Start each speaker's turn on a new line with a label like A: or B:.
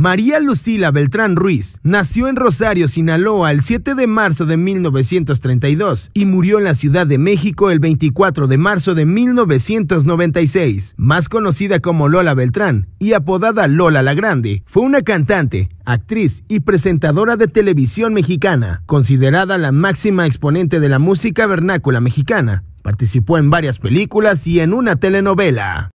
A: María Lucila Beltrán Ruiz nació en Rosario, Sinaloa, el 7 de marzo de 1932 y murió en la Ciudad de México el 24 de marzo de 1996. Más conocida como Lola Beltrán y apodada Lola la Grande, fue una cantante, actriz y presentadora de televisión mexicana, considerada la máxima exponente de la música vernácula mexicana. Participó en varias películas y en una telenovela.